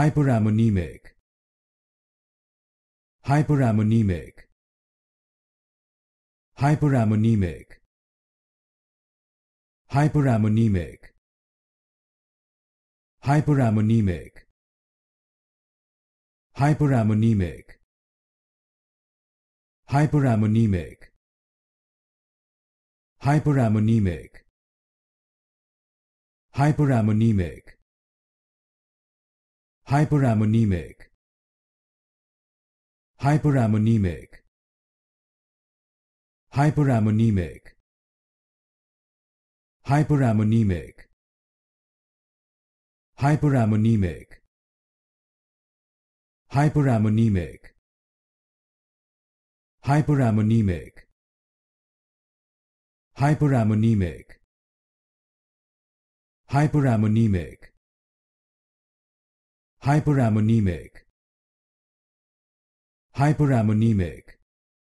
hyperammonemic hyperammonemic hyperammonemic hyperammonemic hyperammonemic hyperammonemic hyperammonemic hyperammonemic hyperammonemic hyperammonemic hyperammonemic hyperammonemic hyperammonemic hyperammonemic hyperammonemic hyperammonemic hyperammonemic hyperammonemic hyperammonemic hyperammonemic